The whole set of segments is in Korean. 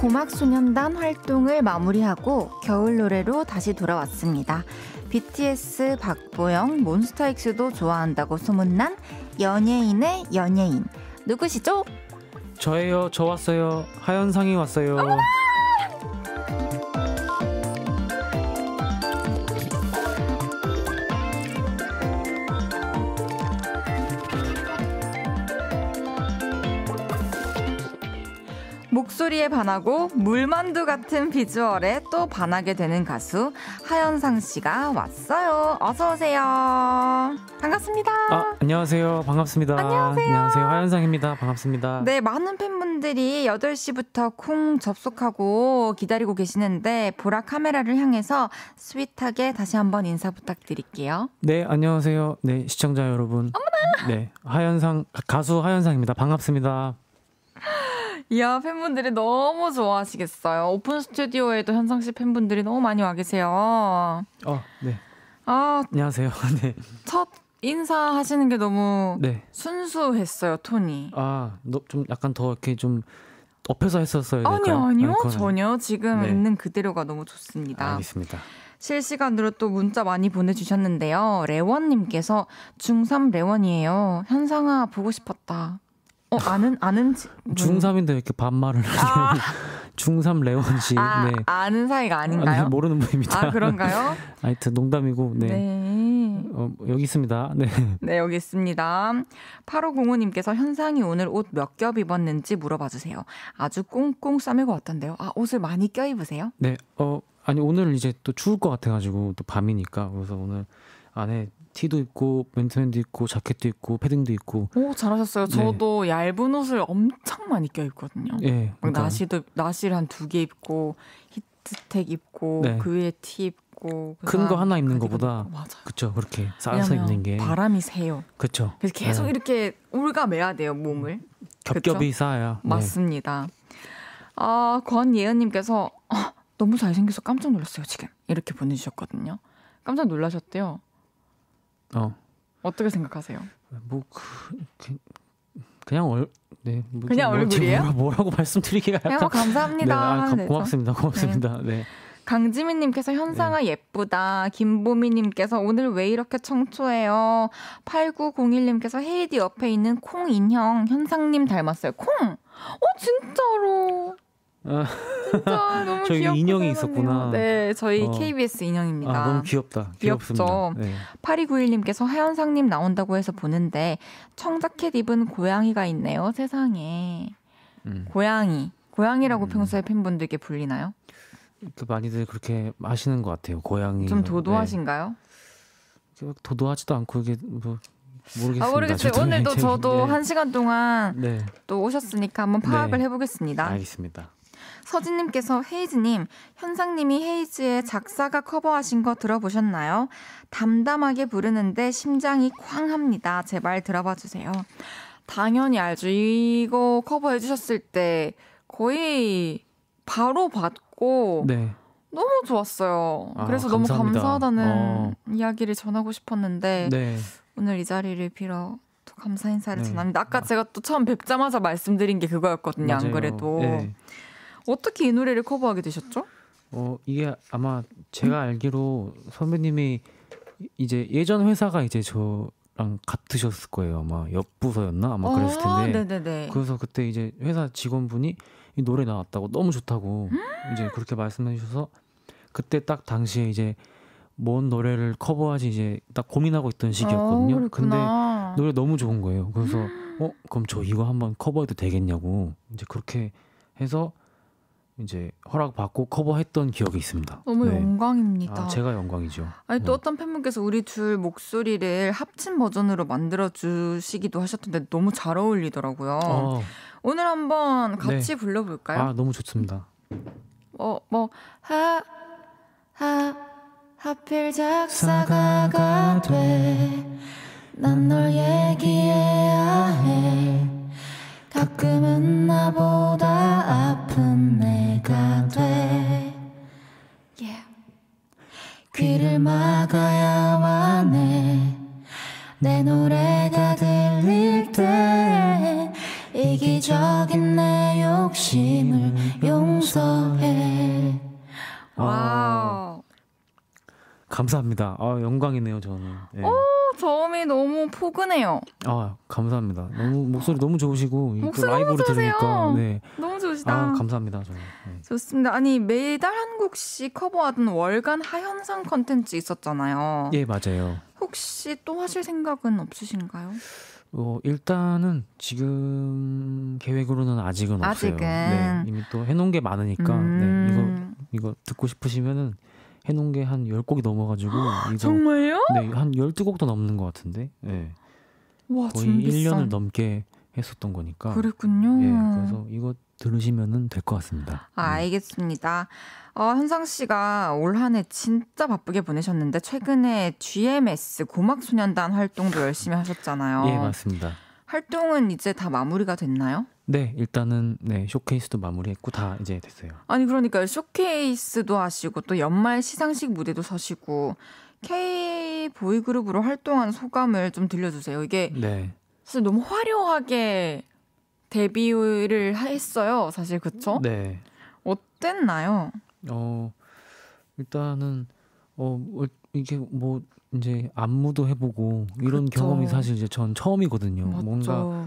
고막소년단 활동을 마무리하고 겨울 노래로 다시 돌아왔습니다. BTS 박보영 몬스타엑스도 좋아한다고 소문난 연예인의 연예인 누구시죠? 저예요. 저 왔어요. 하연상이 왔어요. 어머나! 목소리에 반하고 물만두 같은 비주얼에 또 반하게 되는 가수 하연상 씨가 왔어요. 어서 오세요. 반갑습니다. 아, 안녕하세요. 반갑습니다. 안녕하세요. 안녕하세요. 하현상입니다. 반갑습니다. 네, 많은 팬분들이 8시부터 콩 접속하고 기다리고 계시는데 보라 카메라를 향해서 스윗하게 다시 한번 인사 부탁드릴게요. 네, 안녕하세요. 네, 시청자 여러분. 어머나. 네, 하현상 가수 하연상입니다 반갑습니다. 이야, 팬분들이 너무 좋아하시겠어요. 오픈 스튜디오에도 현상 씨 팬분들이 너무 많이 와 계세요. 어, 네. 아, 안녕하세요. 네. 첫 인사하시는 게 너무 네. 순수했어요, 톤이. 아, 너, 좀 약간 더 이렇게 좀옆에서 했었어요. 아니요, 아니요. 아, 전혀 지금 네. 있는 그대로가 너무 좋습니다. 알겠습니다. 실시간으로 또 문자 많이 보내주셨는데요. 레원님께서 중3 레원이에요. 현상아, 보고 싶었다. 어, 아는, 아는. 중3인데 이렇게 반말을 아. 중3 레온 씨. 아, 네. 아는 사이가 아, 아닌가요? 아, 네, 모르는 분입니다. 아, 그런가요? 하여튼 농담이고, 네. 네. 어, 여기 있습니다. 네. 네, 여기 있습니다. 8505님께서 현상이 오늘 옷 몇 겹 입었는지 물어봐 주세요. 아주 꽁꽁 싸매고 왔던데요. 아, 옷을 많이 껴입으세요? 네, 어, 아니, 오늘 이제 또 추울 것 같아가지고, 또 밤이니까. 그래서 오늘 안에 티도 있고 맨투맨도 있고 자켓도 있고 패딩도 있고. 오 잘하셨어요. 네. 저도 네. 얇은 옷을 엄청 많이 껴 입거든요. 예. 네, 그러니까. 나시도 나시를 한 두 개 입고 히트텍 입고 네. 그 위에 티 입고 그 큰거 하나 입는 것보다 뭐, 맞아 그쵸 그렇게 쌓아서 입는 게 바람이 새요. 그쵸. 그래서 계속 네. 이렇게 울가매야 돼요 몸을. 겹겹이 쌓아요. 네. 맞습니다. 아 권예은님께서 어, 너무 잘생겨서 깜짝 놀랐어요 지금 이렇게 보내주셨거든요. 깜짝 놀라셨대요. 어. 어떻게 생각하세요? 뭐 그, 그, 그냥 얼 네. 뭐 그냥 얼굴이에요? 뭐라, 뭐라고 말씀드리기가 약간 네, 어, 감사합니다. 네, 아, 고맙습니다. 고맙습니다. 네. 네. 강지민님께서 현상아 네. 예쁘다. 김보미님께서 오늘 왜 이렇게 청초해요. 8901님께서 헤이디 옆에 있는 콩 인형 현상님 닮았어요. 콩! 어, 진짜로. 아. 진짜 너무 저희 귀엽고 인형이 있었구나. 네, 저희 어. KBS 인형입니다. 아, 너무 귀엽다. 귀엽죠 네. 8291님께서 하현상님 나온다고 해서 보는데 청자켓 입은 고양이가 있네요. 세상에. 음. 고양이. 고양이라고 음. 평소에 팬분들께 불리나요? 또 많이들 그렇게 아시는 것 같아요. 고양이. 좀 도도하신가요? 네. 도도하지도 않고 이게 뭐 모르겠습니다. 아, 모르겠어요. 오늘도 저도 네. 한 시간 동안 네. 또 오셨으니까 한번 파악을 네. 해보겠습니다. 알겠습니다. 서진님께서 헤이즈님, 현상님이 헤이즈의 작사가 커버하신 거 들어보셨나요? 담담하게 부르는데 심장이 쾅 합니다. 제발 들어봐 주세요. 당연히 알죠. 이거 커버해주셨을 때 거의 바로 받고 네. 너무 좋았어요. 아, 그래서 감사합니다. 너무 감사하다는 어. 이야기를 전하고 싶었는데 네. 오늘 이 자리를 빌어 또 감사 인사를 네. 전합니다. 아까 아. 제가 또 처음 뵙자마자 말씀드린 게 그거였거든요. 맞아요. 안 그래도. 네. 어떻게 이 노래를 커버하게 되셨죠? 어 이게 아마 제가 알기로 선배님이 이제 예전 회사가 이제 저랑 같으셨을 거예요 아마 옆 부서였나 아마 아, 그랬을 텐데 아, 네네네. 그래서 그때 이제 회사 직원분이 이 노래 나왔다고 너무 좋다고 이제 그렇게 말씀해 주셔서 그때 딱 당시에 이제 뭔 노래를 커버하지 이제 딱 고민하고 있던 시기였거든요. 아, 근데 노래 너무 좋은 거예요. 그래서 음. 어 그럼 저 이거 한번 커버해도 되겠냐고 이제 그렇게 해서 이제 허락받고 커버했던 기억이 있습니다. 너무 네. 영광입니다. 아, 제가 영광이죠. 아니 또 네. 어떤 팬분께서 우리 둘 목소리를 합친 버전으로 만들어 주시기도 하셨던데 너무 잘 어울리더라고요. 어. 오늘 한번 같이 네. 불러볼까요? 아 너무 좋습니다. 어뭐하 하 하필 작사가가 돼난널 얘기해야 해 가끔은 나보다 아픈 내가 돼 귀를 막아야만 해 내 노래가 들릴 때 이기적인 내 욕심을 용서해 아. 와 감사합니다 아 영광이네요 저는 네. 저음이 너무 포근해요. 아 감사합니다. 너무 목소리 너무 좋으시고 그 목소리 라이브로 너무 들으니까 네. 너무 좋으시다. 아, 감사합니다. 저는. 네. 좋습니다. 아니 매달 한 곡씩 커버하던 월간 하현상 컨텐츠 있었잖아요. 예 맞아요. 혹시 또 하실 생각은 없으신가요? 어, 일단은 지금 계획으로는 아직은, 아직은. 없어요. 네, 이미 또 해놓은 게 많으니까 네, 음. 네, 이거 이거 듣고 싶으시면은 해놓은 게 한 10곡이 넘어가지고 이거, 정말요? 네, 한 12곡도 넘는 것 같은데 네. 와, 거의 준비상. 1년을 넘게 했었던 거니까 그랬군요 예, 그래서 이거 들으시면 될 것 같습니다 아, 네. 알겠습니다 어, 현상 씨가 올 한해 진짜 바쁘게 보내셨는데 최근에 GMS 고막소년단 활동도 열심히 하셨잖아요 예 맞습니다 활동은 이제 다 마무리가 됐나요? 네, 일단은 네 쇼케이스도 마무리했고 다 이제 됐어요. 아니 그러니까 쇼케이스도 하시고 또 연말 시상식 무대도 서시고 K 보이그룹으로 활동한 소감을 좀 들려주세요. 이게 네. 사실 너무 화려하게 데뷔를 했어요. 사실 그쵸? 네. 어땠나요? 어 일단은 어, 어 이게 뭐 이제 안무도 해보고 이런 그쵸. 경험이 사실 이제 전 처음이거든요. 맞죠. 뭔가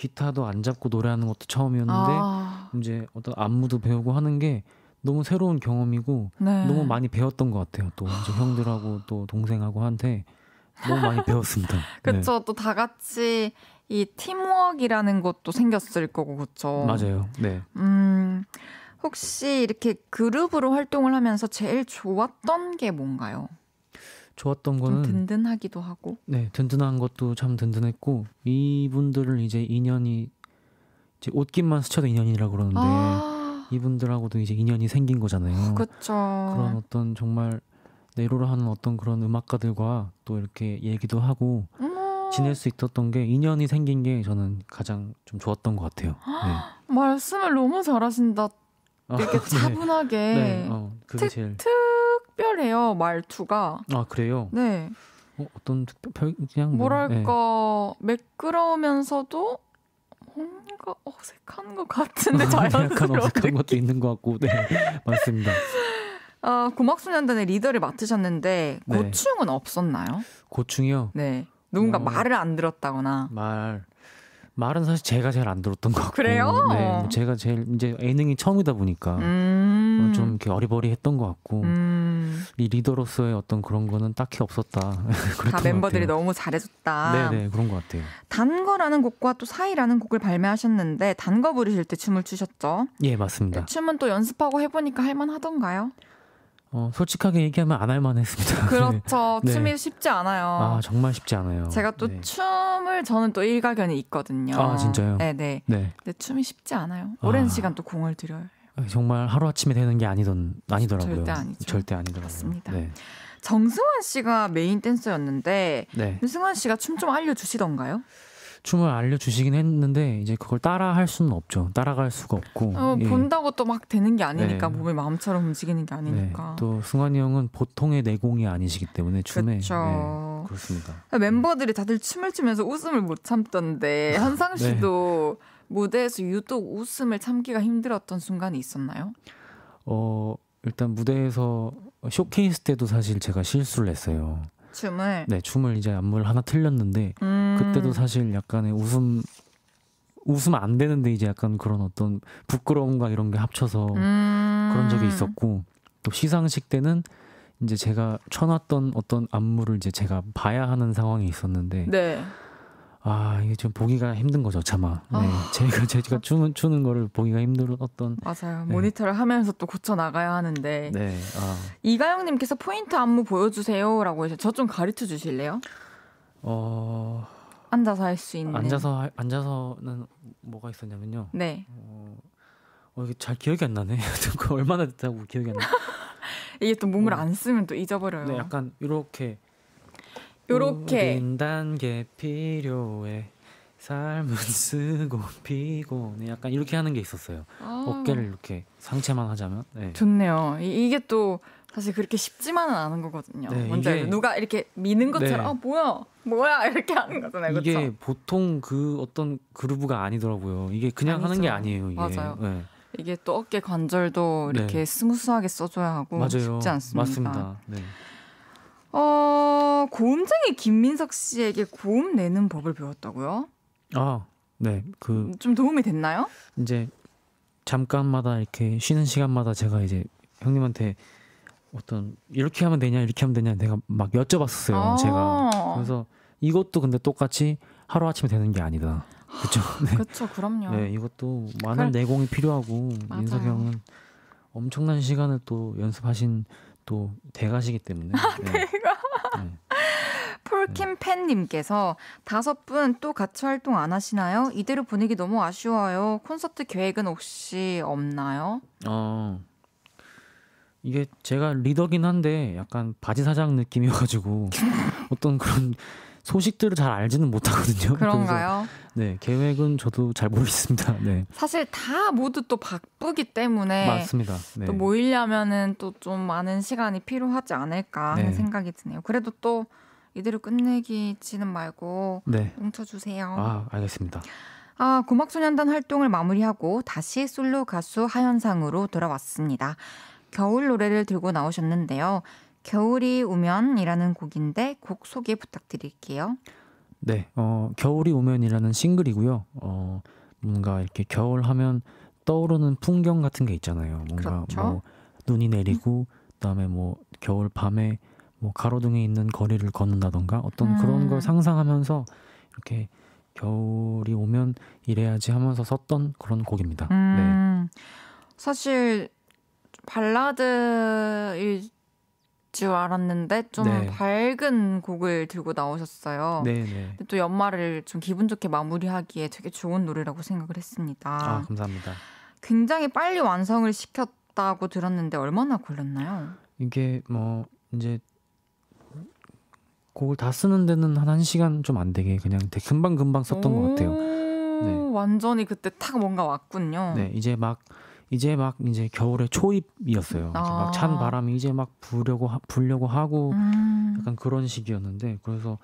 기타도 안 잡고 노래하는 것도 처음이었는데 아. 이제 어떤 안무도 배우고 하는 게 너무 새로운 경험이고 네. 너무 많이 배웠던 것 같아요. 또 이제 형들하고 또 동생하고 한테 너무 많이 배웠습니다. 그렇죠. 네. 또다 같이 이 팀워크라는 것도 생겼을 거고 그렇죠. 맞아요. 네. 음. 혹시 이렇게 그룹으로 활동을 하면서 제일 좋았던 게 뭔가요? 좋았던 거는 든든하기도 하고 네 든든한 것도 참 든든했고 이분들을 이제 인연이 이제 옷깃만 스쳐도 인연이라고 그러는데 아~ 이분들하고도 이제 인연이 생긴 거잖아요. 그렇죠. 그런 어떤 정말 내로라 하는 어떤 그런 음악가들과 또 이렇게 얘기도 하고 음~ 지낼 수 있었던 게 인연이 생긴 게 저는 가장 좀 좋았던 것 같아요. 아, 네. 말씀을 너무 잘하신다. 어, 이렇게 아, 차분하게 네. 어, 그게 트, 제일 트... 특별해요 말투가. 아 그래요? 네. 어, 떤 특별 그냥 뭐, 랄까 네. 예. 매끄러우면서도 뭔가 어색한 것 같은데 자연스러운 아, 약간 어색한 것도 있는 것 같고 네 맞습니다. 어, 아, 고막소년단의 리더를 맡으셨는데 네. 고충은 네. 없었나요? 고충이요? 네. 누군가 어... 말을 안 들었다거나 말 말은 사실 제가 제일 안 들었던 것 같고 그래요? 네, 제가 제일 이제 예능이 처음이다 보니까 음. 좀 이렇게 어리버리했던 것 같고 음. 이 리더로서의 어떤 그런 거는 딱히 없었다. 다 멤버들이 너무 잘해줬다. 네네 네, 그런 것 같아요. 단거라는 곡과 또 사이라는 곡을 발매하셨는데 단거 부르실 때 춤을 추셨죠? 예 맞습니다. 네, 춤은 또 연습하고 해보니까 할만하던가요? 어, 솔직하게 얘기하면 안 할만 했습니다. 그렇죠. 네. 춤이 네. 쉽지 않아요. 아, 정말 쉽지 않아요. 제가 또 네. 춤을 저는 또 일가견이 있거든요. 아, 진짜요? 네네. 네. 네. 근데 춤이 쉽지 않아요. 아. 오랜 시간 또 공을 들여요. 아, 정말 하루아침에 되는 게 아니던, 아니더라고요. 절대 아니죠. 절대 아니더라고요. 맞습니다. 네. 정승환 씨가 메인 댄서였는데, 네. 승환 씨가 춤 좀 알려주시던가요? 춤을 알려주시긴 했는데 이제 그걸 따라 할 수는 없죠. 따라갈 수가 없고. 어, 예. 본다고 또 막 되는 게 아니니까 네. 몸이 마음처럼 움직이는 게 네. 아니니까. 네. 또 승환이 형은 보통의 내공이 아니시기 때문에 춤에. 그렇죠. 네. 그렇습니다. 아, 멤버들이 다들 춤을 추면서 웃음을 못 참던데 한상 네. 씨도 무대에서 유독 웃음을 참기가 힘들었던 순간이 있었나요? 어 일단 무대에서 쇼케이스 때도 사실 제가 실수를 했어요. 춤을 네 춤을 이제 안무를 하나 틀렸는데 음. 그때도 사실 약간의 웃음 웃으면 안 되는데 이제 약간 그런 어떤 부끄러움과 이런 게 합쳐서 음. 그런 적이 있었고 또 시상식 때는 이제 제가 쳐놨던 어떤 안무를 이제 제가 봐야 하는 상황이 있었는데 네. 아 이게 지금 보기가 힘든 거죠 차마 네, 아. 제가 제가 추는 추는 거를 보기가 힘들었던 맞아요 네. 모니터를 하면서 또 고쳐 나가야 하는데 네, 아. 이가영님께서 포인트 안무 보여주세요라고 해서 저 좀 가르쳐 주실래요? 어 앉아서 할 수 있는 앉아서 앉아서는 뭐가 있었냐면요. 네. 어, 어 이게 잘 기억이 안 나네. 얼마나 됐다고 기억이 안 나. 이게 또 몸을 어. 안 쓰면 또 잊어버려요. 네, 약간 이렇게 요렇게 우린 단계 필요해 삶은 쓰고 피고 약간 이렇게 하는 게 있었어요. 아. 어깨를 이렇게 상체만 하자면 네. 좋네요. 이, 이게 또 사실 그렇게 쉽지만은 않은 거거든요. 네, 이게, 누가 이렇게 미는 것처럼 네. 아 뭐야 뭐야 이렇게 하는 거잖아요. 이게 그렇 보통 그 어떤 그루브가 아니더라고요. 이게 그냥 아니죠. 하는 게 아니에요. 이게. 맞아요. 네. 이게 또 어깨 관절도 이렇게 네. 스무스하게 써줘야 하고 맞아요. 쉽지 않습니다. 맞습니다. 네. 어, 고음쟁이 김민석 씨에게 고음 내는 법을 배웠다고요? 아, 네. 그 좀 도움이 됐나요? 이제 잠깐마다 이렇게 쉬는 시간마다 제가 이제 형님한테 어떤 이렇게 하면 되냐 이렇게 하면 되냐 내가 막 여쭤봤었어요 아~ 제가 그래서 이것도 근데 똑같이 하루 아침에 되는 게 아니다 그렇죠 네. 그렇죠 그럼요 네 이것도 많은 그래. 내공이 필요하고 맞아요. 민석 형은 엄청난 시간을 또 연습하신 또 대가시기 때문에. 아, 네. 대가. 네. 폴킴팬님께서 네. 다섯 분 또 같이 활동 안 하시나요? 이대로 분위기 너무 아쉬워요. 콘서트 계획은 혹시 없나요? 어. 이게 제가 리더긴 한데 약간 바지 사장 느낌이어가지고 어떤 그런 소식들을 잘 알지는 못하거든요. 그런가요? 네, 계획은 저도 잘 모르겠습니다. 네. 사실 다 모두 또 바쁘기 때문에 맞습니다. 네. 또 모이려면은 또 좀 많은 시간이 필요하지 않을까 하는 네. 생각이 드네요. 그래도 또 이대로 끝내기지는 말고 네. 뭉쳐주세요. 아, 알겠습니다. 아, 고막소년단 활동을 마무리하고 다시 솔로 가수 하현상으로 돌아왔습니다. 겨울 노래를 들고 나오셨는데요. 겨울이 오면이라는 곡인데 곡 소개 부탁드릴게요. 네, 어, 겨울이 오면이라는 싱글이고요. 어, 뭔가 이렇게 겨울 하면 떠오르는 풍경 같은 게 있잖아요. 뭔가 그렇죠. 뭐 눈이 내리고 그다음에 뭐 겨울 밤에 뭐 가로등에 있는 거리를 걷는다던가 어떤 음. 그런 걸 음. 상상하면서 이렇게 겨울이 오면 이래야지 하면서 썼던 그런 곡입니다. 네. 음. 네. 사실 발라드일 줄 알았는데 좀 네. 밝은 곡을 들고 나오셨어요. 네네. 네. 또 연말을 좀 기분 좋게 마무리하기에 되게 좋은 노래라고 생각을 했습니다. 아 감사합니다. 굉장히 빨리 완성을 시켰다고 들었는데 얼마나 걸렸나요? 이게 뭐 이제 곡을 다 쓰는 데는 한 1시간 좀 안 되게 그냥 되게 금방금방 썼던 것 같아요. 네. 완전히 그때 탁 뭔가 왔군요. 네, 이제 막 이제 막 이제 겨울에 초입이었어요. 아. 막찬 바람이 이제 막불려고 하, 불려고 하고 음. 약간 그런 시기였는데 그래서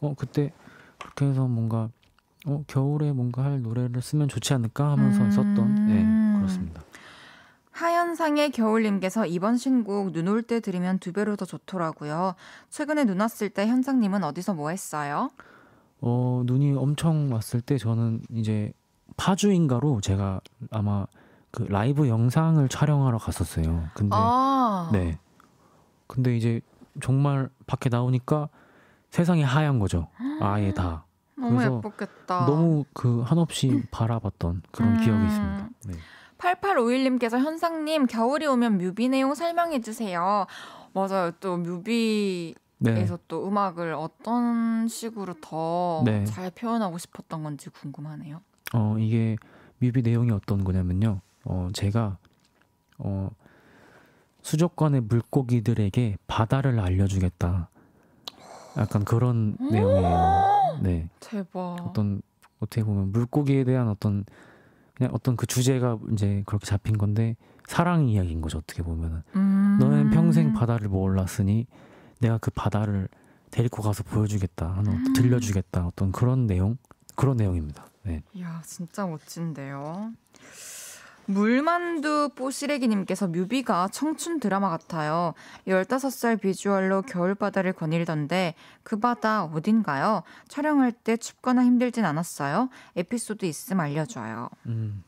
어 그때 그렇게 해서 뭔가 어 겨울에 뭔가 할 노래를 쓰면 좋지 않을까 하면서 음. 썼던 네, 그렇습니다. 하현상의 겨울님께서 이번 신곡 눈 올 때 들으면 두 배로 더 좋더라고요. 최근에 눈 왔을 때 현상님은 어디서 뭐 했어요? 어 눈이 엄청 왔을 때 저는 이제 파주인가로 제가 아마 그 라이브 영상을 촬영하러 갔었어요. 근데 아~ 네. 근데 이제 정말 밖에 나오니까 세상이 하얀 거죠. 아예 다. 너무 예뻤겠다. 너무 그 한없이 바라봤던 그런 음. 기억이 있습니다. 음. 네. 8851님께서 현상님 겨울이 오면 뮤비 내용 설명해 주세요. 맞아요. 또 뮤비 에서 네. 또 음악을 어떤 식으로 더잘 네. 표현하고 싶었던 건지 궁금하네요. 어 이게 뮤비 내용이 어떤 거냐면요. 어, 제가 어, 수족관의 물고기들에게 바다를 알려주겠다. 약간 그런 음. 내용이에요. 네. 대박. 어떤 어떻게 보면 물고기에 대한 어떤 그냥 어떤 그 주제가 이제 그렇게 잡힌 건데 사랑 이야기인 거죠 어떻게 보면은 음~ 너는 평생 바다를 몰랐으니 내가 그 바다를 데리고 가서 보여주겠다 하는 음~ 들려주겠다 어떤 그런 내용 그런 내용입니다. 네. 이야 진짜 멋진데요. 물만두 뽀시래기님께서 뮤비가 청춘 드라마 같아요. 15살 비주얼로 겨울바다를 거닐던데 그 바다 어딘가요? 촬영할 때 춥거나 힘들진 않았어요? 에피소드 있음 알려줘요. 음,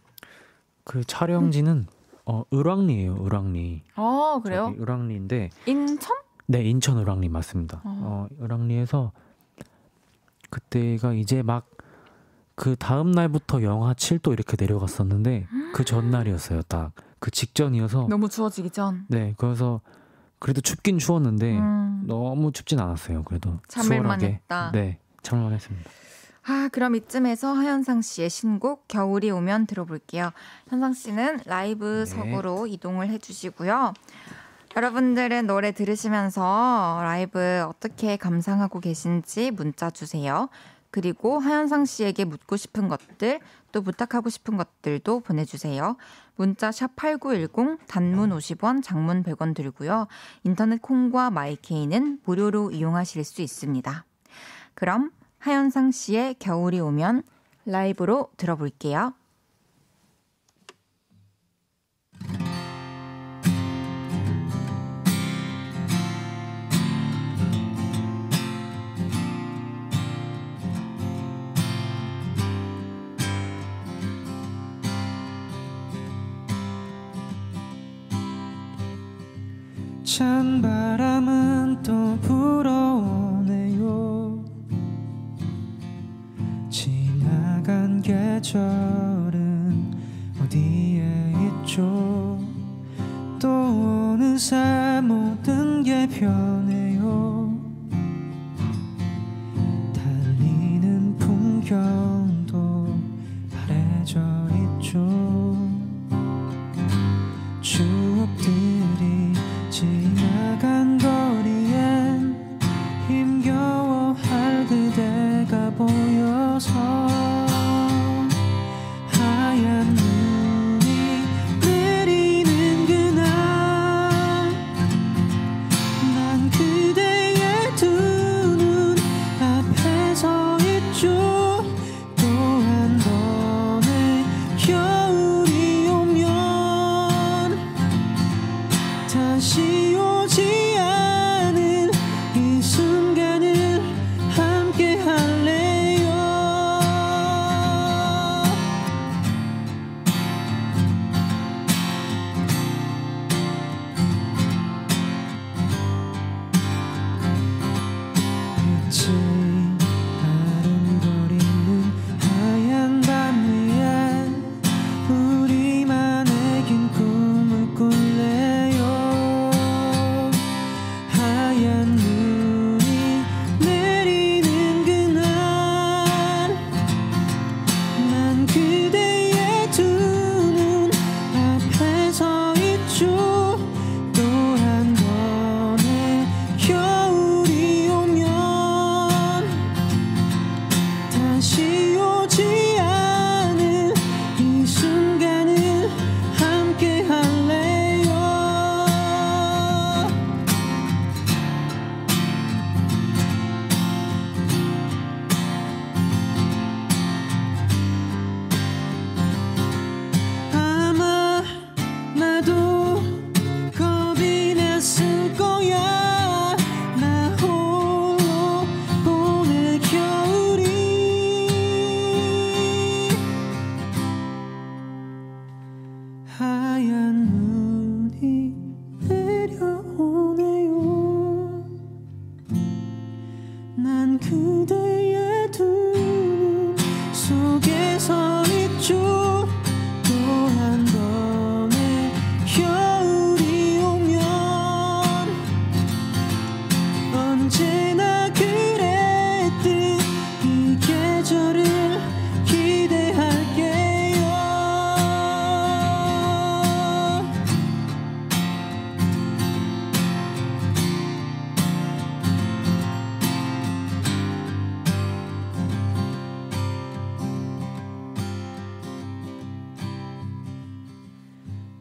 그 촬영지는 어, 을왕리예요, 을왕리. 어, 그래요? 을왕리인데. 인천? 네, 인천 을왕리 맞습니다. 어, 어 을왕리에서 그때가 이제 막 그 다음 날부터 영하 7도 이렇게 내려갔었는데 그 전날이었어요. 딱 그 직전이어서 너무 추워지기 전. 네, 그래서 그래도 춥긴 추웠는데 음. 너무 춥진 않았어요. 그래도 참을만 했다. 네, 참을만 했습니다. 아, 그럼 이쯤에서 하현상 씨의 신곡 겨울이 오면 들어볼게요. 현상 씨는 라이브석으로 네. 이동을 해주시고요. 여러분들은 노래 들으시면서 라이브 어떻게 감상하고 계신지 문자 주세요. 그리고 하현상 씨에게 묻고 싶은 것들, 또 부탁하고 싶은 것들도 보내주세요. 문자 샵 8910, 단문 50원, 장문 100원 들고요. 인터넷 콩과 마이케이는 무료로 이용하실 수 있습니다. 그럼 하현상 씨의 겨울이 오면 라이브로 들어볼게요. 찬 바람은 또 불어오네요 지나간 계절은 어디에 있죠 또어느새 모든 게 변해요 달리는 풍경 有。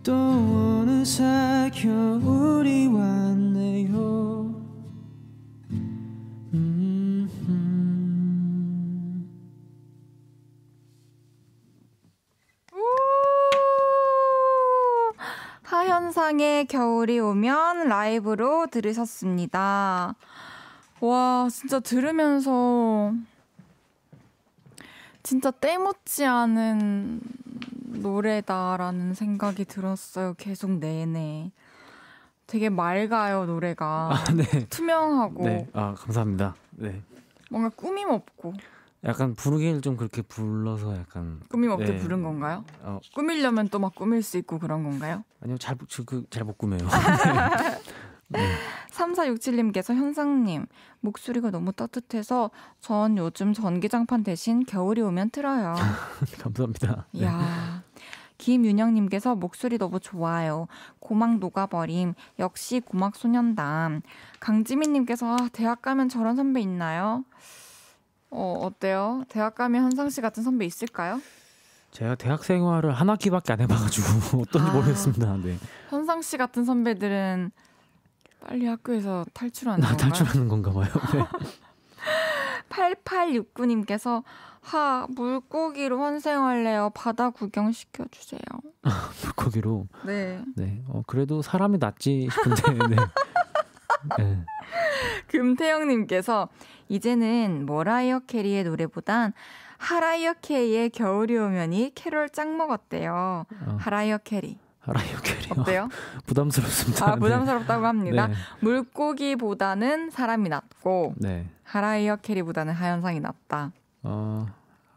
또 어느새 겨울이 왔네요 음. 하현상의 겨울이 오면 라이브로 들으셨습니다. 와, 진짜 들으면서 진짜 때묻지 않은 노래다라는 생각이 들었어요. 계속 내내. 되게 맑아요, 노래가. 아, 네. 투명하고. 네. 아, 감사합니다. 네. 뭔가 꾸밈 없고. 약간 부르기를 좀 그렇게 불러서 약간 꾸밈 없게 네. 부른 건가요? 어. 꾸밀려면 또 막 꾸밀 수 있고 그런 건가요? 아니요, 잘못 그, 잘 못 꾸며요. 네. 3467님께서 현상님, 목소리가 너무 따뜻해서 전 요즘 전기장판 대신 겨울이 오면 틀어요. 감사합니다. 네. 이야, 김윤영님께서 목소리 너무 좋아요. 고막 녹아버림. 역시 고막 소년단. 강지민님께서 아, 대학 가면 저런 선배 있나요? 어, 어때요? 대학 가면 현상 씨 같은 선배 있을까요? 제가 대학 생활을 한 학기밖에 안 해봐가지고 어떤지 아, 모르겠습니다. 네. 현상 씨 같은 선배들은 빨리 학교에서 탈출하는 건가? 탈출하는 건가 봐요. 네. 8869님께서 하 물고기로 환생할래요. 바다 구경 시켜주세요. 물고기로. 네. 네. 어 그래도 사람이 낫지 싶은데. 네. 네. 금태영님께서 이제는 머라이어 캐리의 노래보단 하라이어 캐리의 겨울이 오면이 캐롤 짱 먹었대요. 어. 하라이어 캐리. 하라이어 캐리. 어때요? 부담스럽습니다. 아 네. 부담스럽다고 합니다. 네. 물고기보다는 사람이 낫고. 네. 하라이어 캐리보다는 하현상이 낫다. 어,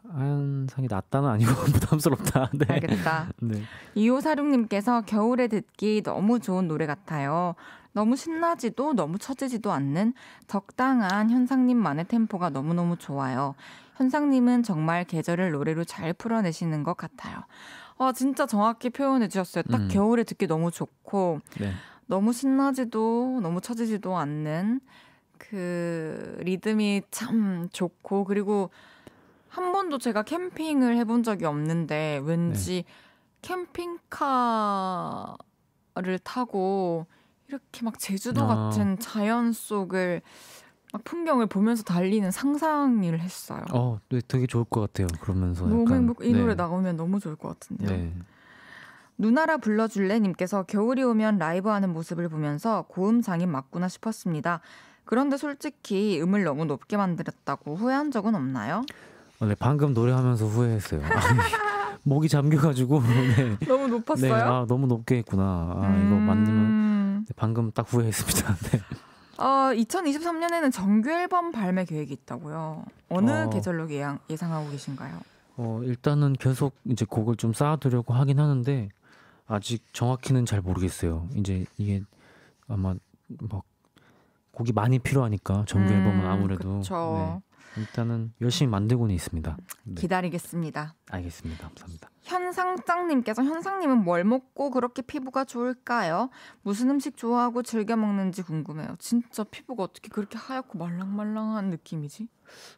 하현상이 낫다는 아니고 부담스럽다. 네. 알겠다. 네. 2546님께서 겨울에 듣기 너무 좋은 노래 같아요. 너무 신나지도 너무 처지지도 않는 적당한 현상님만의 템포가 너무너무 좋아요. 현상님은 정말 계절을 노래로 잘 풀어내시는 것 같아요. 아, 진짜 정확히 표현해 주셨어요. 딱 음. 겨울에 듣기 너무 좋고, 네. 너무 신나지도 너무 처지지도 않는 그 리듬이 참 좋고 그리고 한 번도 제가 캠핑을 해본 적이 없는데 왠지 네. 캠핑카를 타고 이렇게 막 제주도 아. 같은 자연 속을 막 풍경을 보면서 달리는 상상을 했어요. 어, 네, 되게 좋을 것 같아요. 그러면서 너무 약간, 행복. 이 노래 네. 나오면 너무 좋을 것 같은데요. 네. 누나라 불러줄래 님께서 겨울이 오면 라이브하는 모습을 보면서 고음장인 맞구나 싶었습니다. 그런데 솔직히 음을 너무 높게 만들었다고 후회한 적은 없나요? 원 방금 노래하면서 후회했어요. 목이 잠겨가지고 네. 너무 높았어요. 네, 아 너무 높게 했구나. 아 음... 이거 만들면 네, 방금 딱 후회했습니다. 네. 어, 2023년에는 정규 앨범 발매 계획이 있다고요. 어느 어... 계절로 예상, 예상하고 계신가요? 어 일단은 계속 이제 곡을 좀 쌓아두려고 하긴 하는데 아직 정확히는 잘 모르겠어요. 이제 이게 아마 막 곡이 많이 필요하니까 정규 음, 앨범은 아무래도 네. 일단은 열심히 만들고는 있습니다. 네. 기다리겠습니다. 알겠습니다. 감사합니다. 현상짱님께서 현상님은 뭘 먹고 그렇게 피부가 좋을까요? 무슨 음식 좋아하고 즐겨 먹는지 궁금해요. 진짜 피부가 어떻게 그렇게 하얗고 말랑말랑한 느낌이지?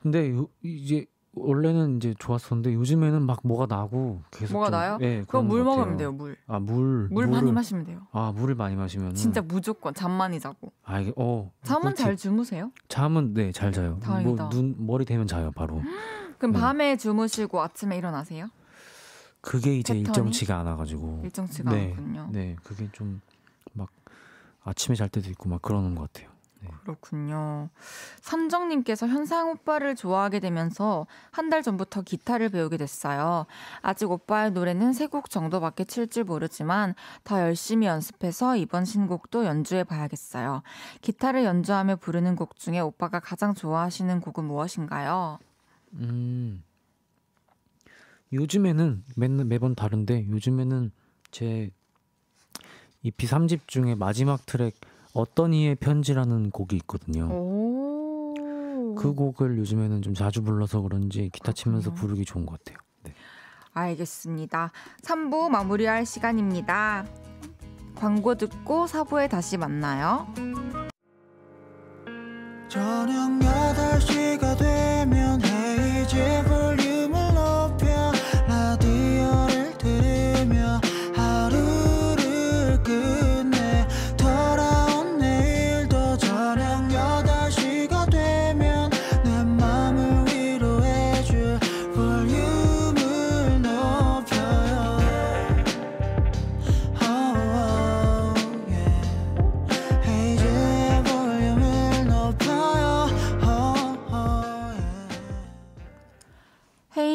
근데 이제 원래는 이제 좋았었는데 요즘에는 막 뭐가 나고 계속 뭐가 좀, 나요? 예, 그럼 물 먹으면 돼요 물. 아 물. 물 물을, 많이 마시면 돼요. 아 물을 많이 마시면. 진짜 무조건 잠 많이 자고. 아 이게 어. 잠은 그렇잘 주무세요? 잠은 네 잘 자요. 뭐 다행이다. 뭐, 눈 머리 대면 자요 바로. 그럼 네. 밤에 주무시고 아침에 일어나세요? 그게 이제 패턴이? 일정치가 않아가지고. 일정치가 네, 않군요. 네 그게 좀 막 아침에 잘 때도 있고 막 그러는 것 같아요. 네. 그렇군요. 선정님께서 현상 오빠를 좋아하게 되면서 한 달 전부터 기타를 배우게 됐어요. 아직 오빠의 노래는 세 곡 정도밖에 칠 줄 모르지만 더 열심히 연습해서 이번 신곡도 연주해 봐야겠어요. 기타를 연주하며 부르는 곡 중에 오빠가 가장 좋아하시는 곡은 무엇인가요? 음. 요즘에는 매, 매번 다른데 요즘에는 제 EP 3집 중에 마지막 트랙 어떤 이의 편지라는 곡이 있거든요. 그 곡을 요즘에는 좀 자주 불러서 그런지 기타 치면서 음. 부르기 좋은 것 같아요. 네. 알겠습니다. 3부 마무리할 시간입니다. 광고 듣고 4부에 다시 만나요. 저녁 8시가 되면 헤이지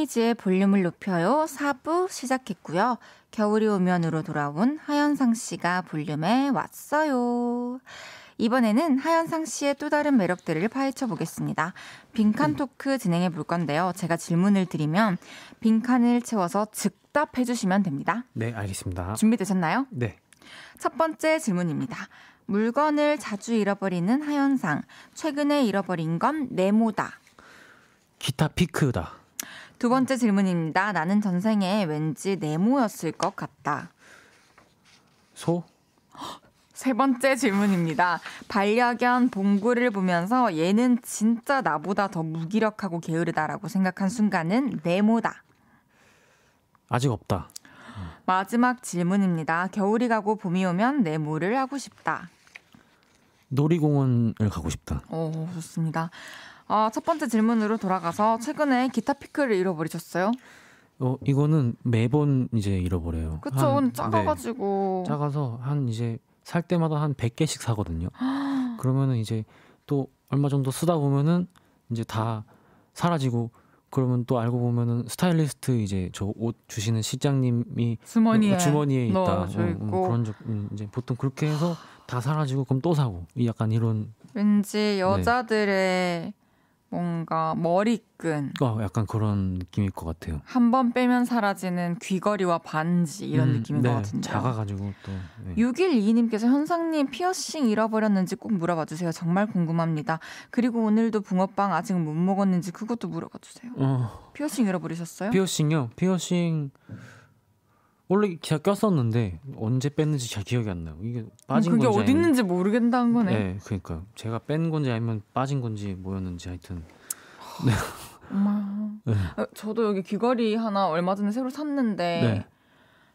홈이지에 볼륨을 높여요. 4부 시작했고요. 겨울이 오면으로 돌아온 하연상 씨가 볼륨에 왔어요. 이번에는 하연상 씨의 또 다른 매력들을 파헤쳐 보겠습니다. 빈칸 네. 토크 진행해 볼 건데요. 제가 질문을 드리면 빈칸을 채워서 즉답해 주시면 됩니다. 네, 알겠습니다. 준비되셨나요? 네. 첫 번째 질문입니다. 물건을 자주 잃어버리는 하연상 최근에 잃어버린 건 네모다. 기타 피크다. 두 번째 질문입니다. 나는 전생에 왠지 네모였을 것 같다. 소? 세 번째 질문입니다. 반려견 봉구를 보면서 얘는 진짜 나보다 더 무기력하고 게으르다라고 생각한 순간은 네모다. 아직 없다. 마지막 질문입니다. 겨울이 가고 봄이 오면 네모를 하고 싶다. 놀이공원을 가고 싶다. 오, 좋습니다. 어, 첫 번째 질문으로 돌아가서 최근에 기타 피크를 잃어버리셨어요? 어, 이거는 매번 이제 잃어버려요. 그쵸, 한, 네. 작아가지고. 네, 작아서 한 이제 살 때마다 한 100개씩 사거든요. 그러면은 이제 또 얼마 정도 쓰다 보면은 이제 다 사라지고 그러면 또 알고 보면은 스타일리스트 이제 저 옷 주시는 시장님이 주머니에, 주머니에 있다. 응, 응, 어, 음, 음, 그런 적 응, 음, 이제 보통 그렇게 해서 다 사라지고 그럼 또 사고 약간 이런 왠지 네. 여자들의 네. 뭔가 머리끈. 어, 약간 그런 느낌일 것 같아요. 한 번 빼면 사라지는 귀걸이와 반지 이런 음, 느낌인 네, 것 같은데. 작아가지고 또. 네. 612님께서 현상님 피어싱 잃어버렸는지 꼭 물어봐 주세요. 정말 궁금합니다. 그리고 오늘도 붕어빵 아직 못 먹었는지 그것도 물어봐 주세요. 어. 피어싱 잃어버리셨어요? 피어싱요? 피어싱. 원래 제가 꼈었는데 언제 뺐는지 잘 기억이 안 나요. 이게 빠진 그게 건지 그게 어디 있는지 모르겠다는 거네. 네, 그러니까 제가 뺀 건지 아니면 빠진 건지 뭐였는지 하여튼. 네. 엄마. 네. 어, 저도 여기 귀걸이 하나 얼마 전에 새로 샀는데 네.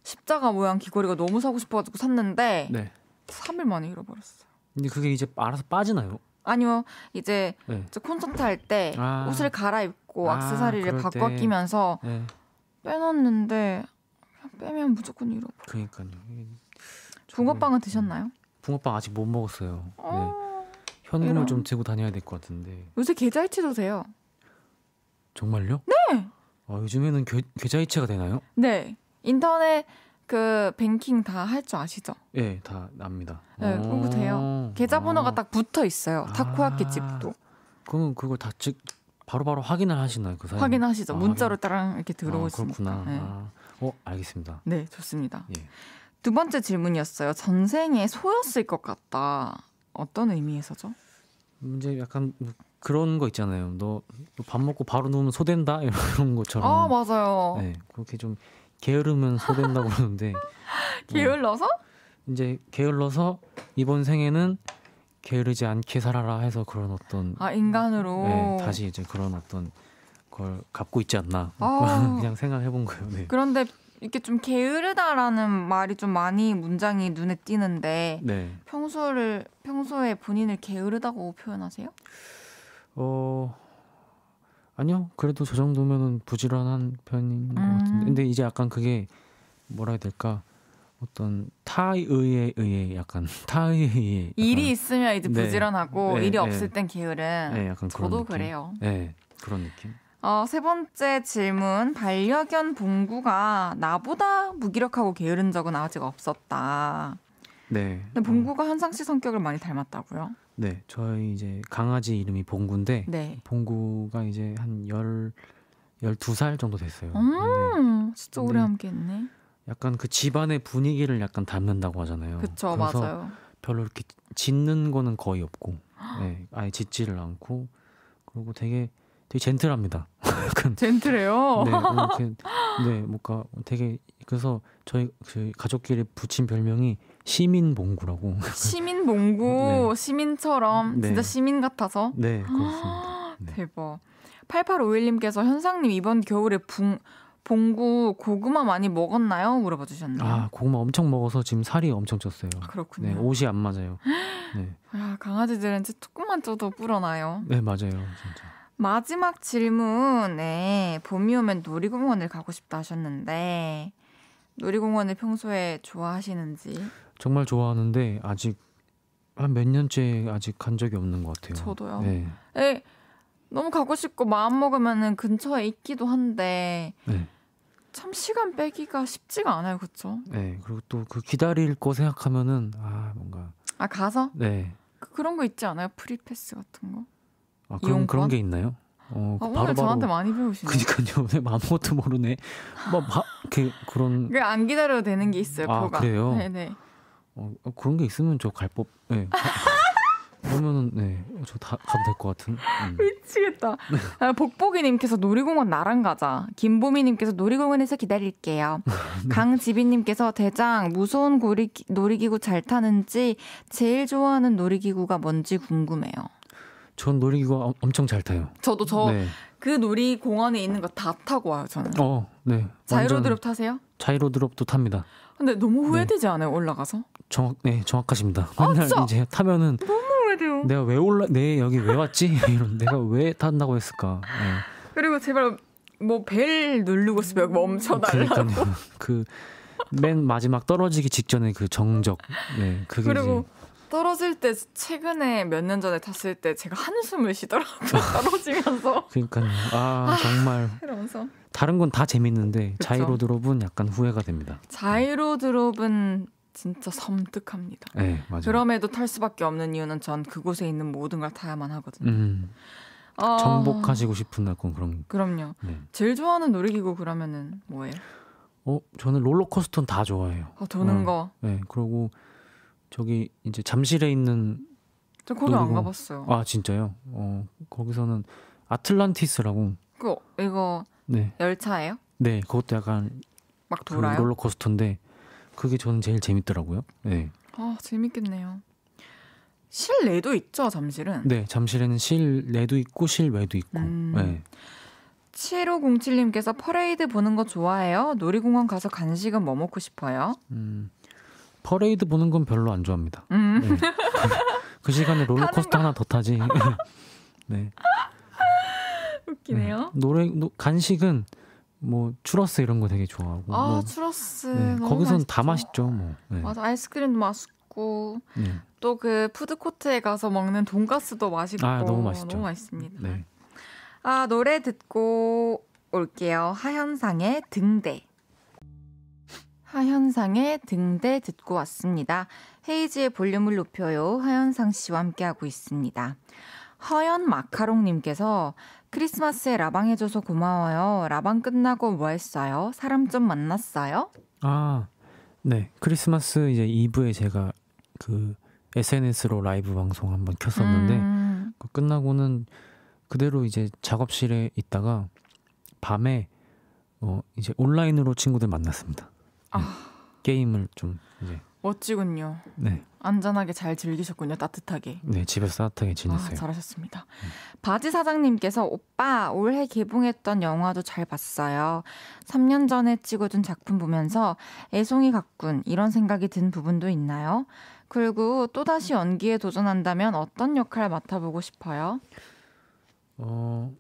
십자가 모양 귀걸이가 너무 사고 싶어가지고 샀는데 네. 3일 만에 잃어버렸어요. 근데 그게 이제 알아서 빠지나요? 아니요, 이제 네. 콘서트 할때 아~ 옷을 갈아입고 아, 악세사리를 아, 바꿔 끼면서 네. 빼놨는데 빼면 무조건 이럽 그러니까요. 붕어빵은 드셨나요? 붕어빵 아직 못 먹었어요. 어... 네. 현금을 이런. 좀 들고 다녀야 될 것 같은데. 요새 계좌이체도 돼요. 정말요? 네. 아, 요즘에는 계, 계좌이체가 되나요? 네. 인터넷 그 뱅킹 다 할 줄 아시죠? 예, 네, 다 납니다. 네, 그거 돼요. 어. 계좌번호가 아. 딱 붙어 있어요. 타코야끼 아. 집도. 그럼 그걸 다즉 바로바로 확인을 하시나요, 그 사람? 확인하시죠. 아, 문자로 따랑 이렇게 들어오시니까. 아, 그렇구나. 네. 아. 어, 알겠습니다. 네, 좋습니다. 예. 두 번째 질문이었어요. 전생에 소였을 것 같다. 어떤 의미에서죠? 음, 이제 약간 뭐 그런 거 있잖아요. 너 밥 먹고 바로 누우면 소된다 이런 것처럼. 아 맞아요. 네, 그렇게 좀 게으르면 소된다고 그러는데 게을러서? 뭐 이제 게을러서 이번 생에는 게으르지 않게 살아라 해서 그런 어떤 아 인간으로 네, 다시 이제 그런 어떤 걸 갖고 있지 않나 아. 뭐 그냥 생각해 본 거예요. 네. 그런데 이렇게 좀 게으르다라는 말이 좀 많이 문장이 눈에 띄는데 네. 평소를 평소에 본인을 게으르다고 표현하세요? 어 아니요 그래도 저 정도면은 부지런한 편인 음. 것 같은데 근데 이제 약간 그게 뭐라 해야 될까 어떤 타의에 의해 약간 타의에 의해 약간 일이 있으면 이제 네. 부지런하고 네. 일이 네. 없을 땐 게으른 네, 약간 저도 느낌? 그래요. 네 그런 느낌. 어, 세 번째 질문. 반려견 봉구가 나보다 무기력하고 게으른 적은 아직 없었다. 네. 근데 음. 봉구가 음. 한상 씨 성격을 많이 닮았다고요? 네. 저희 이제 강아지 이름이 봉구인데 네. 봉구가 이제 한 열, 열두 살 정도 됐어요. 음, 진짜 오래 함께 했네. 약간 그 집안의 분위기를 약간 닮는다고 하잖아요. 그쵸, 그 맞아요. 별로 이렇게 짖는 거는 거의 없고, 네, 아예 짖지를 않고, 그리고 되게 되게 젠틀합니다. 젠틀해요. 네, 어, 네, 뭔가 되게 그래서 저희 그 가족끼리 붙인 별명이 시민 봉구라고. 시민 봉구, 네. 시민처럼 네. 진짜 시민 같아서. 네, 그렇습니다. 네. 대박. 8851님께서 현상님 이번 겨울에 붕 봉구 고구마 많이 먹었나요? 물어봐 주셨네요. 아 고구마 엄청 먹어서 지금 살이 엄청 쪘어요. 아, 네, 그렇군요. 네, 옷이 안 맞아요. 네. 아 강아지들은 조금만 쪄도 불어나요. 네 맞아요 진짜. 마지막 질문, 네. 봄이 오면 놀이공원을 가고 싶다 하셨는데, 놀이공원을 평소에 좋아하시는지? 정말 좋아하는데, 아직 한 몇 년째 아직 간 적이 없는 것 같아요. 저도요. 네. 에 너무 가고 싶고, 마음먹으면 은 근처에 있기도 한데, 네. 참 시간 빼기가 쉽지가 않아요, 그쵸? 네, 그리고 또 그 기다릴 거 생각하면은, 아, 뭔가. 아, 가서? 네. 그, 그런 거 있지 않아요? 프리패스 같은 거? 아, 그런, 그런 게 있나요? 어, 아, 바로, 그 오늘 저한테 바로... 많이 배우시네. 그니까요. 네, 아무것도 모르네. 막, 뭐, 막, 이렇게, 그런. 안 기다려도 되는 게 있어요, 아, 가 그래요? 네네. 네. 어, 어, 그런 게 있으면 저갈 법, 네. 그러면 네. 어, 저 다, 가도 될것 같은. 음. 미치겠다. 아, 복복이님께서 놀이공원 나랑 가자. 김보미님께서 놀이공원에서 기다릴게요. 네. 강지빈님께서 대장, 무서운 고리, 놀이기구 잘 타는지 제일 좋아하는 놀이기구가 뭔지 궁금해요. 전 놀이기구 엄청 잘 타요. 저도 저그 네. 놀이공원에 있는 거 다 타고 와요. 저는. 어, 네. 자이로드롭 타세요? 자이로드롭도 탑니다. 근데 너무 후회되지 네. 않아요? 올라가서? 정확, 네, 정확하십니다. 아, 맨날 아, 이제 타면은 너무 후회돼요. 내가 왜 올라, 내 여기 왜 왔지? 이런 내가 왜 탄다고 했을까? 네. 그리고 제발 뭐 벨 누르고 싶어요. 멈춰달라고. 그맨 그 마지막 떨어지기 직전에 그 정적. 네, 그게 그리고 이제 떨어질 때 최근에 몇 년 전에 탔을 때 제가 한숨을 쉬더라고요. 떨어지면서. 그러니까요. 아, 아, 정말. 이러면서. 다른 건 다 재밌는데 그쵸? 자이로드롭은 약간 후회가 됩니다. 자이로드롭은 진짜 섬뜩합니다. 네, 맞아요. 그럼에도 탈 수밖에 없는 이유는 전 그곳에 있는 모든 걸 타야만 하거든요. 음. 어... 정복하시고 싶은 날건 그런. 그럼요. 네. 제일 좋아하는 놀이기구 그러면은 뭐예요? 어, 저는 롤러코스터는 다 좋아해요. 아, 도는 네. 거. 네, 그리고 저기 이제 잠실에 있는 저 거기 놀이공. 안 가봤어요. 아 진짜요? 어 거기서는 아틀란티스라고. 그 이거 네. 열차예요? 네, 그것도 약간 막 그 돌아요. 그 롤러코스터인데 그게 저는 제일 재밌더라고요. 네. 아 재밌겠네요. 실내도 있죠 잠실은? 네, 잠실에는 실내도 있고 실외도 있고. 음. 네. 7507님께서 퍼레이드 보는 거 좋아해요? 놀이공원 가서 간식은 뭐 먹고 싶어요? 음, 퍼레이드 보는 건 별로 안 좋아합니다. 음. 네. 그 시간에 롤러코스터 하나 더 타지. 네. 웃기네요. 네. 노래 노, 간식은 뭐 추러스 이런 거 되게 좋아하고. 아 뭐, 추러스. 네. 거기선 맛있죠. 다 맛있죠. 뭐. 네. 맞아 아이스크림도 맛있고 네. 또그 푸드 코트에 가서 먹는 돈가스도 맛있고. 아 너무 맛있죠. 너무 맛있습니다. 네. 아 노래 듣고 올게요. 하현상의 등대. 하현상의 등대 듣고 왔습니다. 헤이즈의 볼륨을 높여요. 하현상 씨와 함께하고 있습니다. 허연 마카롱님께서 크리스마스에 라방 해줘서 고마워요. 라방 끝나고 뭐 했어요? 사람 좀 만났어요? 아, 네. 크리스마스 이제 2부에 제가 그 SNS로 라이브 방송 한번 켰었는데 음. 그 끝나고는 그대로 이제 작업실에 있다가 밤에 어 이제 온라인으로 친구들 만났습니다. 아. 게임을 좀 이제 멋지군요. 네. 안전하게 잘 즐기셨군요. 따뜻하게. 네, 집에서 따뜻하게 아, 지냈어요. 아, 잘하셨습니다. 음. 바지 사장님께서 오빠 올해 개봉했던 영화도 잘 봤어요. 3년 전에 찍어준 작품 보면서 애송이 같군 이런 생각이 든 부분도 있나요? 그리고 또 다시 연기에 도전한다면 어떤 역할 맡아보고 싶어요? 어,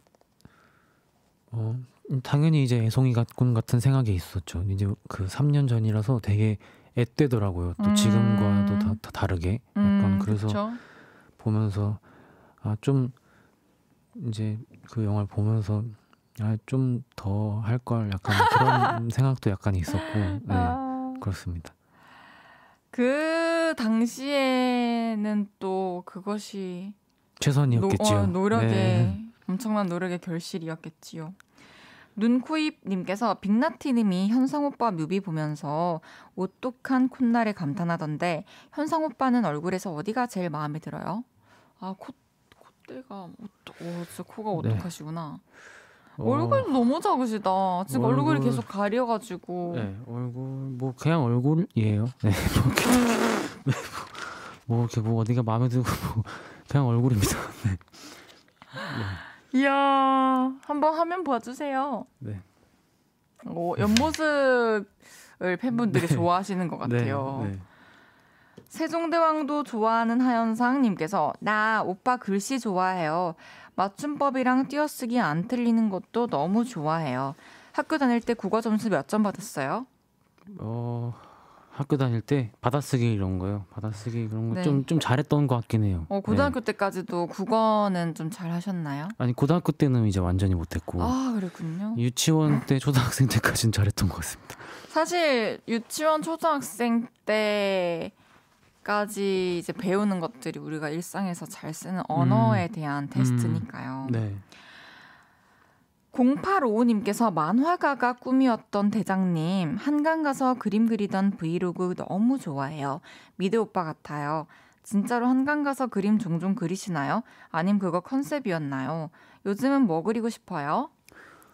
어 당연히 이제 애송이 같군 같은 생각이 있었죠. 이제 그 3년 전이라서 되게 앳되더라고요. 또 음. 지금과도 다, 다 다르게 약간 음, 그래서 그쵸? 보면서 아 좀 이제 그 영화를 보면서 아좀더 할 걸 약간 그런 생각도 약간 있었고 네, 아. 그렇습니다. 그 당시에는 또 그것이 최선이었겠지 노, 어, 노력의 네. 엄청난 노력의 결실이었겠지요. 눈코입님께서 빅나티님이 현상 오빠 뮤비 보면서 오똑한 콧날에 감탄하던데 현상 오빠는 얼굴에서 어디가 제일 마음에 들어요? 아 콧, 콧대가 오똑, 오, 진짜 코가 네. 오똑하시구나. 네. 얼굴 어... 너무 작으시다. 지금 얼굴... 이 계속 가려가지고. 네, 얼굴 뭐 그냥 얼굴이에요. 네 뭐, 음. 네, 뭐, 뭐 이렇게 뭐 어디가 마음에 들고 뭐 그냥 얼굴입니다. 네. 네. 이야, 한번 화면 보 봐주세요. 네. 오, 어, 옆모습을 팬분들이 네. 좋아하시는 것 네, 같아요. 네, 네. 세종대왕도 좋아하는 하연상님께서 나 오빠 글씨 좋아해요. 맞춤법이랑 띄어쓰기 안 틀리는 것도 너무 좋아해요. 학교 다닐 때 국어 점수 몇 점 받았어요? 어... 학교 다닐 때 받아쓰기 이런 거요. 받아쓰기 그런 거 좀좀 네. 좀 잘했던 것 같긴 해요. 어, 네. 고등학교 네. 때까지도 국어는 좀 잘하셨나요? 아니 고등학교 때는 이제 완전히 못했고. 아 그랬군요. 유치원 때 초등학생 때까지는 잘했던 것 같습니다. 사실 유치원 초등학생 때까지 이제 배우는 것들이 우리가 일상에서 잘 쓰는 언어에 음. 대한 테스트니까요. 음. 네. 0855님께서 만화가가 꿈이었던 대장님, 한강 가서 그림 그리던 브이로그 너무 좋아해요. 미드 오빠 같아요. 진짜로 한강 가서 그림 종종 그리시나요? 아님 그거 컨셉이었나요? 요즘은 뭐 그리고 싶어요?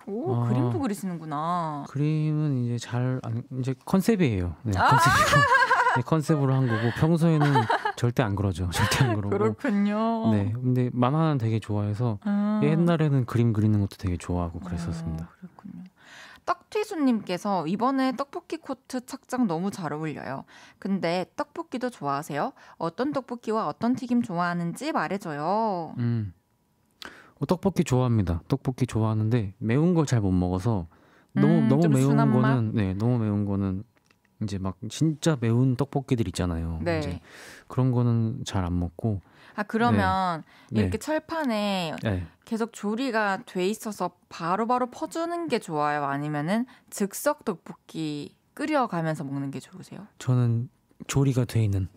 오, 아, 그림도 그리시는구나. 그림은 이제 잘, 이제 컨셉이에요. 네, 컨셉으 아! 컨셉으로 한 거고, 평소에는 절대 안 그러죠. 절대 안 그러고. 그렇군요. 네. 근데 만화는 되게 좋아해서 아. 옛날에는 그림 그리는 것도 되게 좋아하고 그랬었습니다. 아, 그렇군요. 떡튀수님께서 이번에 떡볶이 코트 착장 너무 잘 어울려요. 근데 떡볶이도 좋아하세요? 어떤 떡볶이와 어떤 튀김 좋아하는지 말해줘요. 음. 어, 떡볶이 좋아합니다. 떡볶이 좋아하는데 매운 걸 잘 못 먹어서 너무 음, 너무 매운 거는 네 너무 매운 거는 이제 막 진짜 매운 떡볶이들 있잖아요. 네. 이제 그런 거는 잘 안 먹고. 아 그러면 네. 네. 이렇게 네. 철판에 계속 조리가 돼 있어서 바로바로 퍼주는 게 좋아요? 아니면은 즉석 떡볶이 끓여가면서 먹는 게 좋으세요? 저는 조리가 돼 있는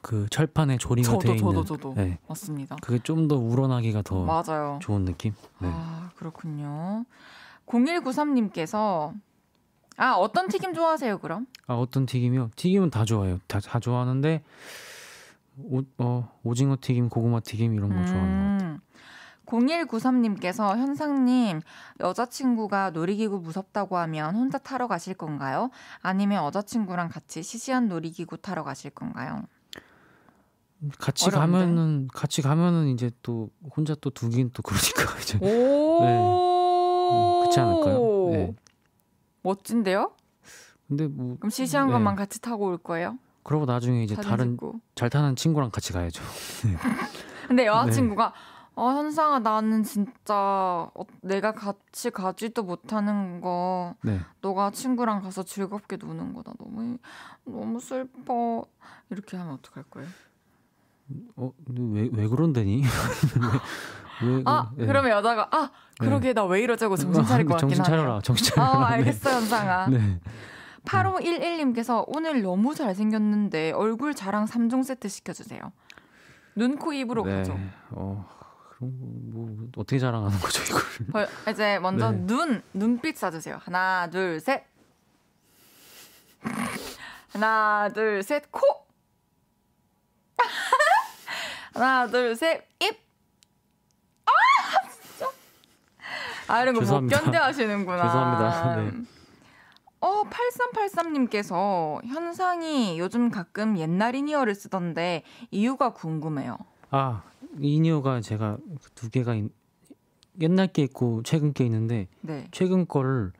그 철판에 조리가 저도, 돼 있는. 저도 저도 저도 네. 맞습니다. 그게 좀 더 우러나기가 더 맞아요. 좋은 느낌. 네. 아 그렇군요. 0193님께서 아 어떤 튀김 좋아하세요 그럼? 아 어떤 튀김이요? 튀김은 다좋아요 다, 다 좋아하는데 오, 어, 오징어 튀김, 고구마 튀김 이런 거 음. 좋아하는 것 같아요. 0193님께서 음. 현상님 여자친구가 놀이기구 무섭다고 하면 혼자 타러 가실 건가요? 아니면 여자친구랑 같이 시시한 놀이기구 타러 가실 건가요? 같이 어려운데? 가면은 같이 가면은 이제 또 혼자 또 두긴 또 그러니까 이제 오~ 네. 네. 그렇지 않을까요? 네. 멋진데요? 근데 뭐 그럼 시시한 네. 것만 같이 타고 올 거예요? 그러고 나중에 이제 다른 찍고. 잘 타는 친구랑 같이 가야죠. 네. 근데 여자친구가 네. 어 현상아 나는 진짜 어, 내가 같이 가지도 못하는 거 네. 너가 친구랑 가서 즐겁게 노는 거다 너무 너무 슬퍼 이렇게 하면 어떡할 거예요? 어왜왜 그런데니? 음, 아 네. 그러면 여자가 아 그러게 네. 나왜 이러자고 정신 차릴 것 같긴 하네. 정신 차려라. 정신 차려라. 아, 알겠어 현상아 네. 8511님께서 오늘 너무 잘생겼는데 얼굴 자랑 3종 세트 시켜주세요. 눈, 코, 입으로 네. 가죠. 어, 그럼 뭐, 뭐 어떻게 자랑하는 거죠 이걸? 이제 먼저 네. 눈, 눈빛 쏴주세요. 하나, 둘, 셋. 하나, 둘, 셋, 코. 하나, 둘, 셋, 입. 아, 이런 거 못 견뎌 하시는구나. 죄송합니다. 네. 어, 8383님께서 현상이 요즘 가끔 옛날 이니어를 쓰던데 이유가 궁금해요. 아, 이니어가 제가 두 개가 있, 옛날 게 있고 최근 게 있는데 네. 최근 거를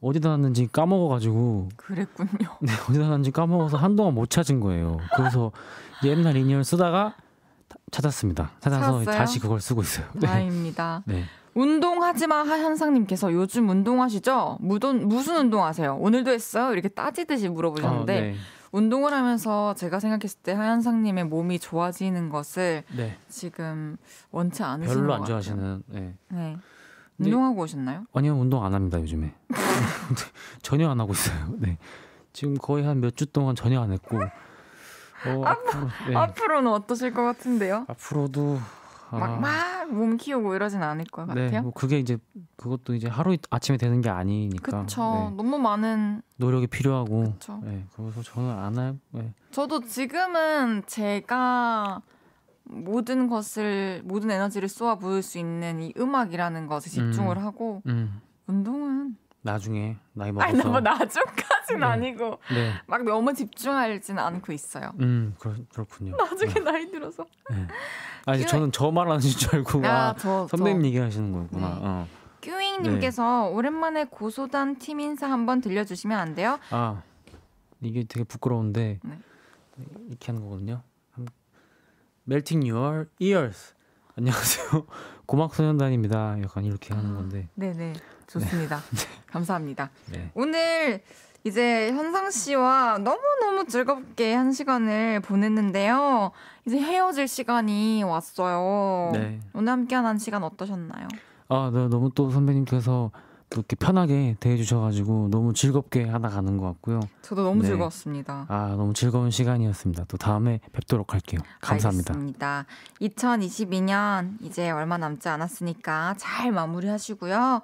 어디다 놨는지 까먹어가지고 그랬군요. 네, 어디다 놨는지 까먹어서 한동안 못 찾은 거예요. 그래서 옛날 이니어 쓰다가 찾았습니다. 찾아서 찾았어요? 다시 그걸 쓰고 있어요. 네. 다행입니다. 네. 운동하지마 하현상님께서 요즘 운동하시죠? 무돈, 무슨 운동하세요? 오늘도 했어요? 이렇게 따지듯이 물어보셨는데 어, 네. 운동을 하면서 제가 생각했을 때 하현상님의 몸이 좋아지는 것을 네. 지금 원치 않으시는 별로 안 좋아하시는. 네. 네. 운동하고 오셨나요? 아니요 운동 안 합니다 요즘에 전혀 안 하고 있어요. 네. 지금 거의 한 몇 주 동안 전혀 안 했고. 어, 앞, 앞으로, 네. 앞으로는 어떠실 것 같은데요? 앞으로도 막막 아. 몸 키우고 이러진 않을 것 네, 같아요. 뭐 그게 이제 그것도 이제 하루 아침에 되는 게 아니니까. 그렇죠. 네. 너무 많은 노력이 필요하고. 그렇죠. 네, 그래서 저는 안 할. 네. 저도 지금은 제가 모든 것을 모든 에너지를 쏘아 부을 수 있는 이 음악이라는 것에 집중을 음. 하고 음. 운동은 나중에 나이 먹어서 아니 뭐 나중까진 네. 아니고 네. 막 너무 집중하진 않고 있어요. 음 그렇, 군요 나중에 네. 나이 들어서. 네. 아니 그... 저는 저 말하는 줄 알고 아, 아 저, 선배님 저... 얘기하시는 거구나. 네. 어. 큐잉님께서 네. 오랜만에 고소단 팀 인사 한번 들려주시면 안 돼요? 아 이게 되게 부끄러운데 이렇게 하는 거거든요. Melting Your Ears 안녕하세요 고막소년단입니다. 약간 이렇게 하는 아, 건데. 네네. 좋습니다. 네. 네. 감사합니다. 네. 오늘 이제 현상 씨와 너무너무 즐겁게 한 시간을 보냈는데요. 이제 헤어질 시간이 왔어요. 네. 오늘 함께한 시간 어떠셨나요? 아, 네, 너무 또 선배님께서 그렇게 편하게 대해주셔가지고 너무 즐겁게 하다 가는 것 같고요. 저도 너무 네. 즐거웠습니다. 아 너무 즐거운 시간이었습니다. 또 다음에 뵙도록 할게요. 감사합니다. 알겠습니다. 2022년 이제 얼마 남지 않았으니까 잘 마무리하시고요.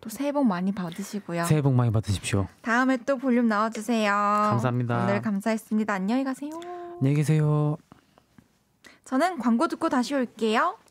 또 새해 복 많이 받으시고요. 새해 복 많이 받으십시오. 다음에 또 볼륨 나와주세요. 감사합니다. 오늘 감사했습니다. 안녕히 가세요. 안녕히 계세요. 저는 광고 듣고 다시 올게요.